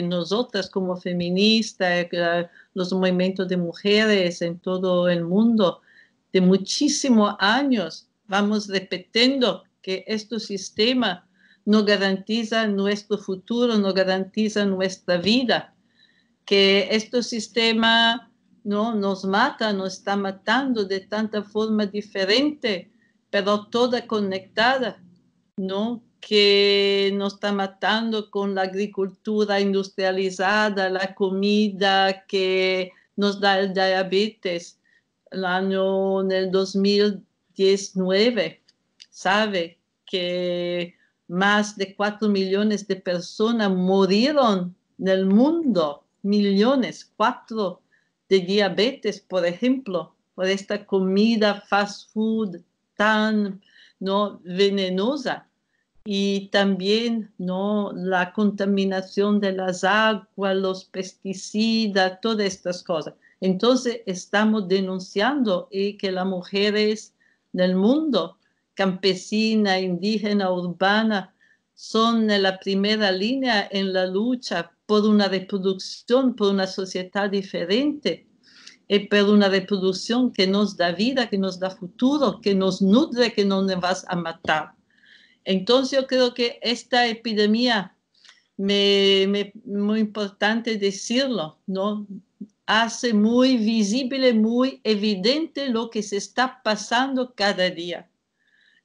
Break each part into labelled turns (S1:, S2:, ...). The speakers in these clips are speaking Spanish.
S1: nosotras como feministas, eh, ah, los movimientos de mujeres en todo el mundo, de muchísimos años, vamos repitiendo que este sistema no garantiza nuestro futuro, no garantiza nuestra vida, que este sistema no nos mata, nos está matando de tanta forma diferente, pero toda conectada, ¿no? que nos está matando con la agricultura industrializada, la comida que nos da el diabetes. El año en 2019, sabe que más de 4 millones de personas murieron en el mundo, millones, 4 de diabetes, por ejemplo, por esta comida fast food tan ¿no? venenosa y también no la contaminación de las aguas, los pesticidas, todas estas cosas. Entonces estamos denunciando eh, que las mujeres del mundo, campesina, indígena, urbana, son en la primera línea en la lucha por una reproducción, por una sociedad diferente y eh, por una reproducción que nos da vida, que nos da futuro, que nos nutre, que no nos vas a matar. Entonces yo creo que esta epidemia, me, muy importante decirlo, ¿no? hace muy visible, muy evidente lo que se está pasando cada día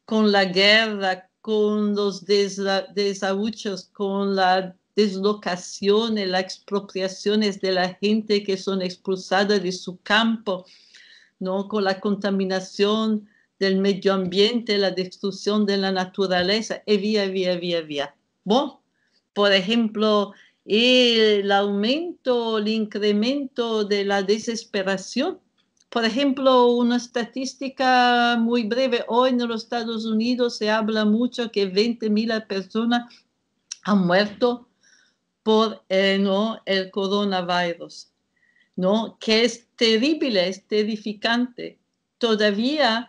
S1: con la guerra, con los desahucios, con la deslocaciones, las expropiaciones de la gente que son expulsadas de su campo, ¿no? con la contaminación del medio ambiente, la destrucción de la naturaleza, y vía, vía, vía, vía. Bueno, por ejemplo, el aumento, el incremento de la desesperación. Por ejemplo, una estadística muy breve, hoy en los Estados Unidos se habla mucho que 20.000 personas han muerto por eh, el coronavirus, ¿no? que es terrible, es terrificante. Todavía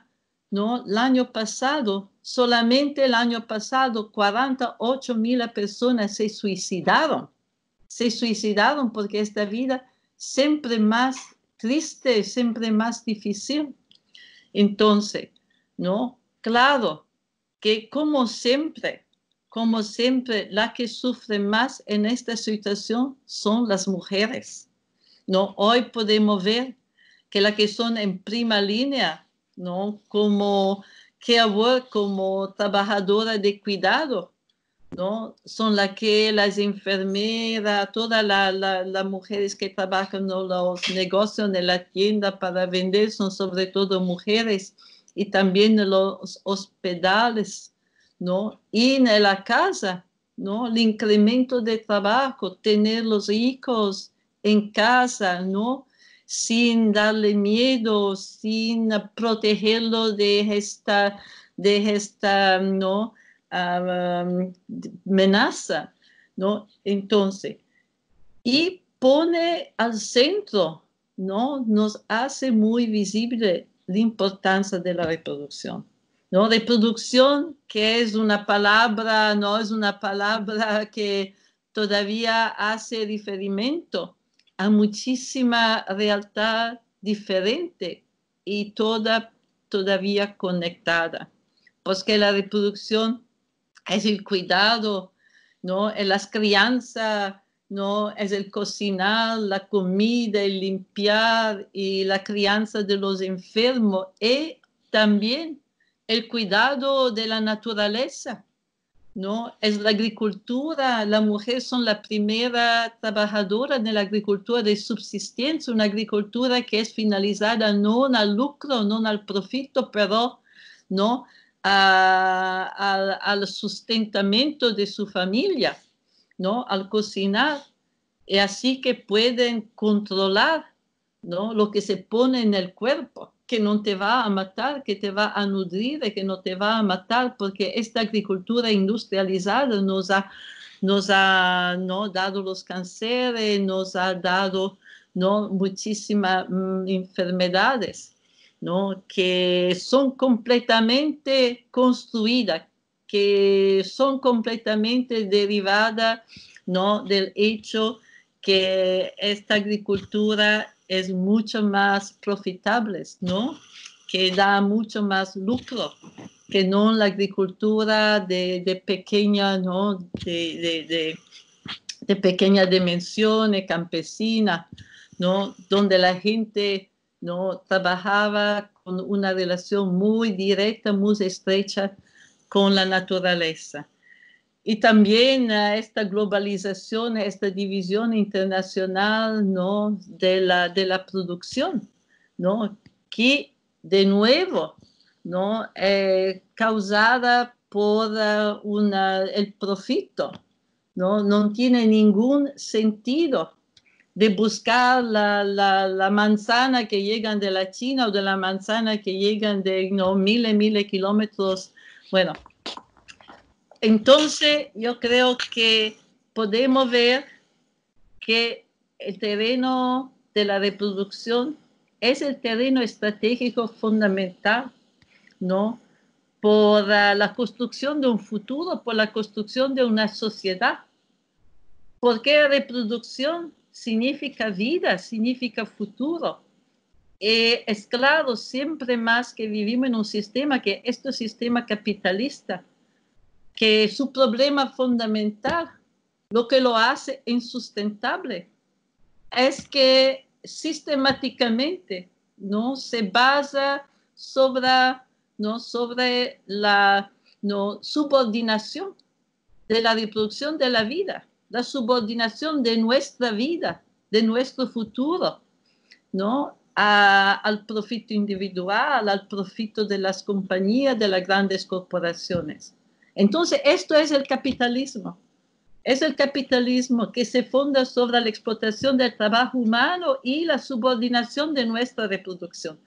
S1: ¿no? El año pasado, solamente el año pasado, 48 mil personas se suicidaron. Se suicidaron porque esta vida siempre más triste, siempre más difícil. Entonces, ¿no? Claro que como siempre, como siempre, la que sufre más en esta situación son las mujeres. ¿no? Hoy podemos ver que las que son en primera línea ¿no? Como que como trabajadora de cuidado, ¿no? Son las que las enfermeras, todas las mujeres que trabajan en los negocios, en la tienda para vender, son sobre todo mujeres y también en los hospitales, ¿no? Y en la casa, ¿no? El incremento de trabajo, tener los hijos en casa, ¿no? sin darle miedo, sin protegerlo de esta, de ¿no? Ah, um, amenaza. Entonces, y pone al centro, nos hace muy visible la importancia de la reproducción. ¿no? Reproducción, que es una palabra, no es una palabra que todavía hace referimiento a muchísima realidad diferente y toda todavía conectada, porque pues la reproducción es el cuidado, ¿no? Es las crianzas, ¿no? Es el cocinar, la comida, el limpiar y la crianza de los enfermos y también el cuidado de la naturaleza ¿no? Es la agricultura, las mujeres son la primera trabajadora en la agricultura de subsistencia, una agricultura que es finalizada no al lucro, no al profito, pero al sustentamiento de su familia, Al cocinar. Y así que pueden controlar, Lo que se pone en el cuerpo que no te va a matar, que te va a nutrir que no te va a matar, porque esta agricultura industrializada nos ha, nos ha dado los cánceres, nos ha dado ¿no? muchísimas mm, enfermedades. ¿no? que son completamente construidas, que son completamente derivadas ¿no? del hecho que esta agricultura es mucho más profitable, ¿no? Que da mucho más lucro que no la agricultura de, pequeña, ¿no? De, de, de pequeña dimensión, campesina, ¿no? Donde la gente, ¿no? Trabajaba con una relación muy directa, muy estrecha con la naturaleza y también esta globalización, esta división internacional ¿no? de, la, de producción, ¿no? que de nuevo ¿no? Eh, causada por eh, el profito. ¿no? no tiene ningún sentido de buscar la, manzana que llegan de la China o de la manzana que llegan de no, miles, miles de kilómetros. Bueno, entonces, yo creo que podemos ver que el terreno de la reproducción es el terreno estratégico fundamental, ¿no? Por la construcción de un futuro, por la construcción de una sociedad. Porque la reproducción significa vida, significa futuro. Y eh, es claro, siempre más que vivimos en un sistema que este sistema capitalista que su problema fundamental, lo que lo hace insustentable, es que sistemáticamente no se basa sobre, la subordinación de la reproducción de la vida, la subordinación de nuestra vida, de nuestro futuro, ¿no? al profito individual, al profito de las compañías, de las grandes corporaciones. Entonces, esto es el capitalismo. Es el capitalismo que se funda sobre la explotación del trabajo humano y la subordinación de nuestra reproducción.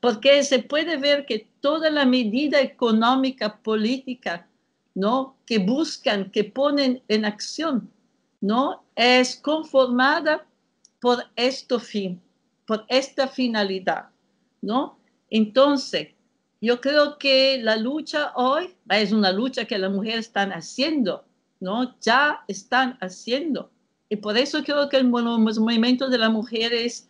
S1: Porque se puede ver que toda la medida económica, política, ¿no? que buscan, que ponen en acción, ¿no? es conformada por este fin, por esta finalidad. ¿no? Entonces, yo creo que la lucha hoy es una lucha que las mujeres están haciendo, ¿no? Ya están haciendo. Y por eso creo que los movimientos de las mujeres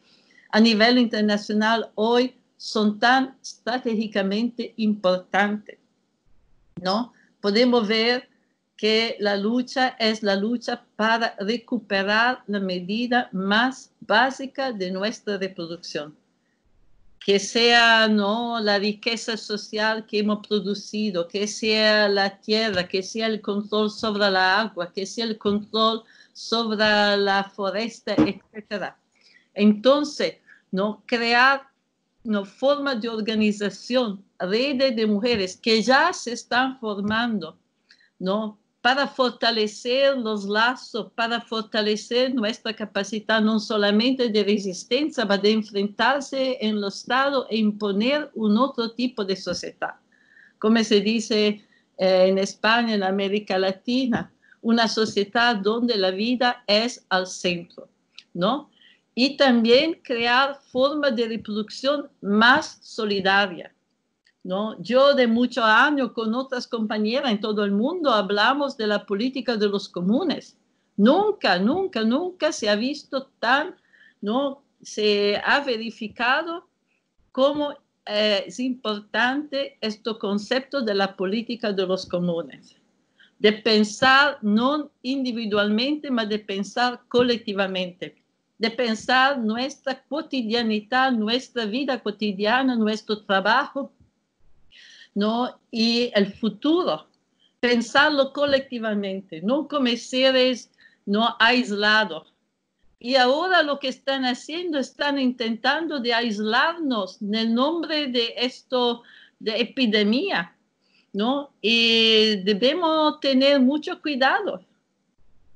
S1: a nivel internacional hoy son tan estratégicamente importantes, ¿no? Podemos ver que la lucha es la lucha para recuperar la medida más básica de nuestra reproducción que sea ¿no? la riqueza social que hemos producido, que sea la tierra, que sea el control sobre la agua, que sea el control sobre la foresta, etc. Entonces, ¿no? crear ¿no? forma de organización, redes de mujeres que ya se están formando, ¿no? para fortalecer los lazos, para fortalecer nuestra capacidad no solamente de resistencia, sino de enfrentarse en los Estado e imponer un otro tipo de sociedad. Como se dice eh, en España, en América Latina, una sociedad donde la vida es al centro, ¿no? Y también crear formas de reproducción más solidaria, ¿no? Yo de muchos años con otras compañeras en todo el mundo hablamos de la política de los comunes. Nunca, nunca, nunca se ha visto tan, ¿no? Se ha verificado cómo eh, es importante este concepto de la política de los comunes, de pensar no individualmente, sino de pensar colectivamente, de pensar nuestra cotidianidad, nuestra vida cotidiana, nuestro trabajo ¿no? Y el futuro, pensarlo colectivamente, no como seres no aislados. Y ahora lo que están haciendo, están intentando de aislarnos en el nombre de esto, de epidemia, ¿no? Y debemos tener mucho cuidado,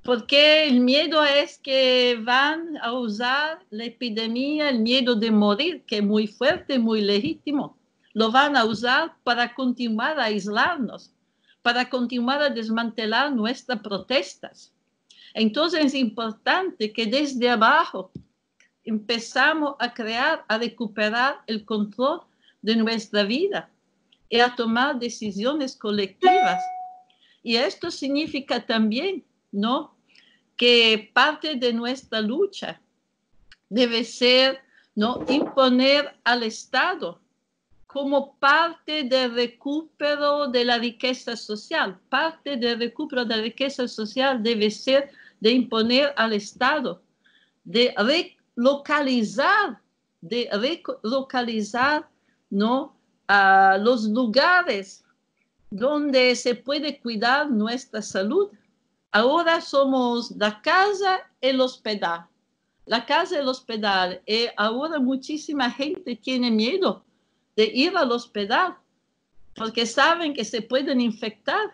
S1: porque el miedo es que van a usar la epidemia, el miedo de morir, que es muy fuerte, muy legítimo, lo van a usar para continuar a aislarnos, para continuar a desmantelar nuestras protestas. Entonces es importante que desde abajo empezamos a crear, a recuperar el control de nuestra vida y a tomar decisiones colectivas. Y esto significa también, ¿no? Que parte de nuestra lucha debe ser, ¿no? Imponer al Estado como parte del recupero de la riqueza social. Parte del recupero de la riqueza social debe ser de imponer al Estado, de localizar, de localizar, ¿no? a los lugares donde se puede cuidar nuestra salud. Ahora somos la casa, y el hospital. La casa, y el hospital. Y eh, ahora muchísima gente tiene miedo de ir al hospital, porque saben que se pueden infectar,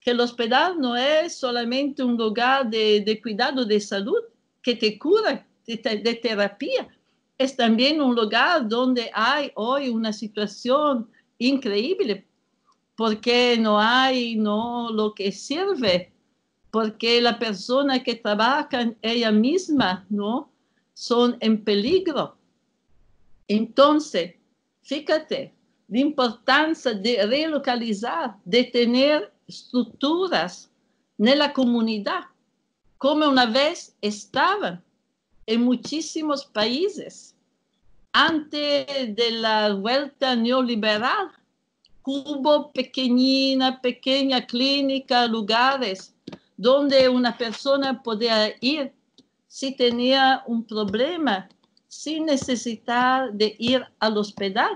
S1: que el hospital no es solamente un lugar de, cuidado de salud, que te cura, de, terapia, es también un lugar donde hay hoy una situación increíble, porque no hay no lo que sirve, porque la persona que trabaja ella misma, ¿no? Son en peligro. Entonces, fíjate, la importancia de relocalizar, de tener estructuras en la comunidad, como una vez estaban en muchísimos países. Antes de la vuelta neoliberal, hubo pequeñina, pequeña clínica, lugares donde una persona podía ir si tenía un problema sin necesitar de ir al hospital,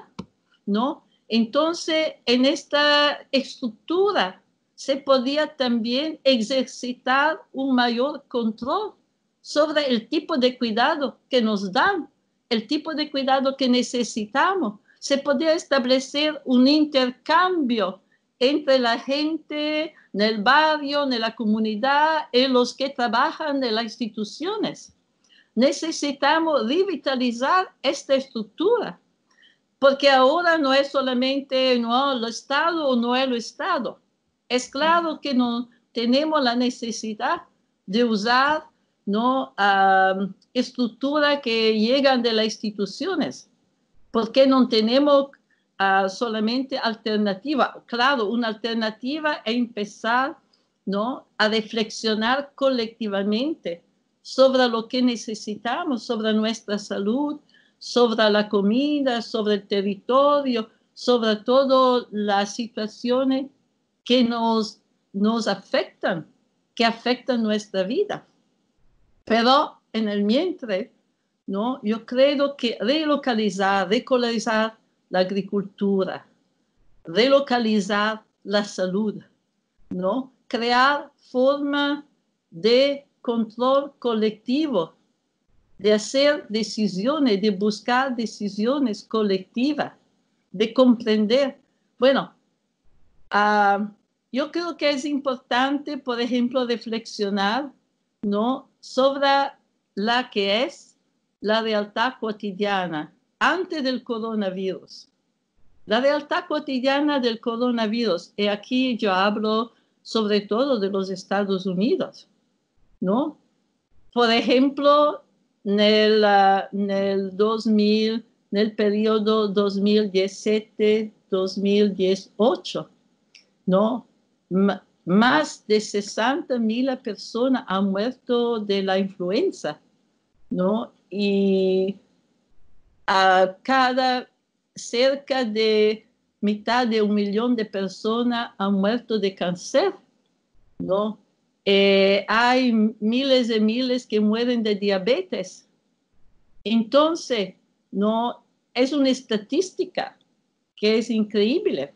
S1: ¿no? Entonces, en esta estructura se podía también ejercitar un mayor control sobre el tipo de cuidado que nos dan, el tipo de cuidado que necesitamos. Se podía establecer un intercambio entre la gente del barrio, de la comunidad, en los que trabajan en las instituciones necesitamos revitalizar esta estructura, porque ahora no es solamente no, el Estado o no es el Estado. Es claro que no tenemos la necesidad de usar ¿no? Ah, estructuras que llegan de las instituciones, porque no tenemos ah, solamente alternativa. Claro, una alternativa es empezar ¿no? a reflexionar colectivamente sobre lo que necesitamos, sobre nuestra salud, sobre la comida, sobre el territorio, sobre todas las situaciones que nos, nos afectan, que afectan nuestra vida. Pero en el mientras, ¿no? yo creo que relocalizar, recolorizar la agricultura, relocalizar la salud, ¿no? crear forma de control colectivo, de hacer decisiones, de buscar decisiones colectivas, de comprender. Bueno, ah, yo creo que es importante, por ejemplo, reflexionar ¿no? sobre la que es la realidad cotidiana antes del coronavirus. La realidad cotidiana del coronavirus, y aquí yo hablo sobre todo de los Estados Unidos, ¿no? Por ejemplo, en el, 2000, ah, en el periodo 2017-2018, ¿no? más de 60.000 personas han muerto de la influenza, ¿no? Y a cada cerca de mitad de un millón de personas han muerto de cáncer, ¿no? Eh, hay miles y miles que mueren de diabetes. Entonces, no es una estadística que es increíble.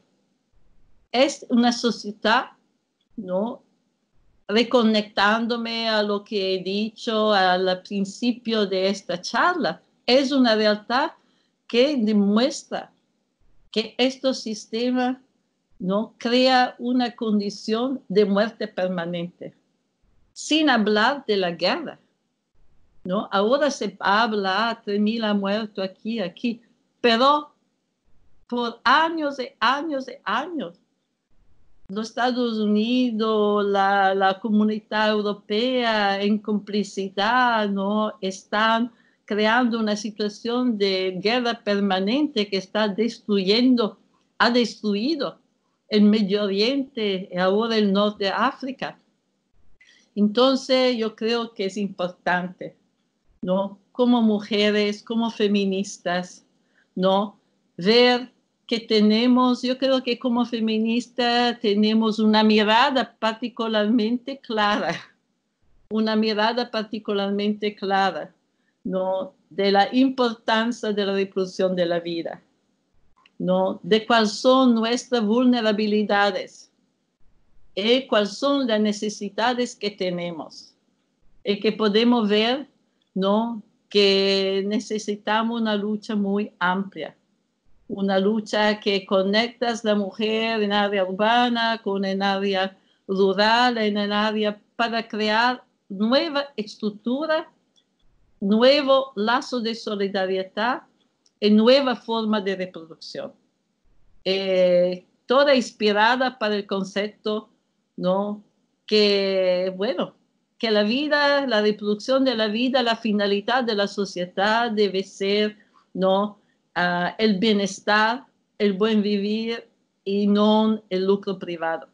S1: Es una sociedad, ¿no? Reconectándome a lo que he dicho al principio de esta charla, es una realidad que demuestra que este sistema no crea una condición de muerte permanente sin hablar de la guerra. ¿no? Ahora se habla, 3.000 muerto aquí, aquí, pero por años y años y años, los Estados Unidos, la, la comunidad europea en complicidad, ¿no? están creando una situación de guerra permanente que está destruyendo, ha destruido el Medio Oriente y ahora el norte de África. Entonces yo creo que es importante, ¿no? Como mujeres, como feministas, ¿no? Ver que tenemos, yo creo que como feministas tenemos una mirada particularmente clara, una mirada particularmente clara, ¿no? De la importancia de la reproducción de la vida, ¿no? De cuáles son nuestras vulnerabilidades, eh, cuáles son las necesidades que tenemos. Y que podemos ver, ¿no? Que necesitamos una lucha muy amplia, una lucha que conecta a la mujer en área urbana con en área rural, en el área para crear nueva estructura, nuevo lazo de solidaridad y nueva forma de reproducción. Eh, toda inspirada para el concepto ¿no? Que, bueno, que la vida, la reproducción de la vida, la finalidad de la sociedad debe ser, ¿no? Ah, el bienestar, el buen vivir y no el lucro privado.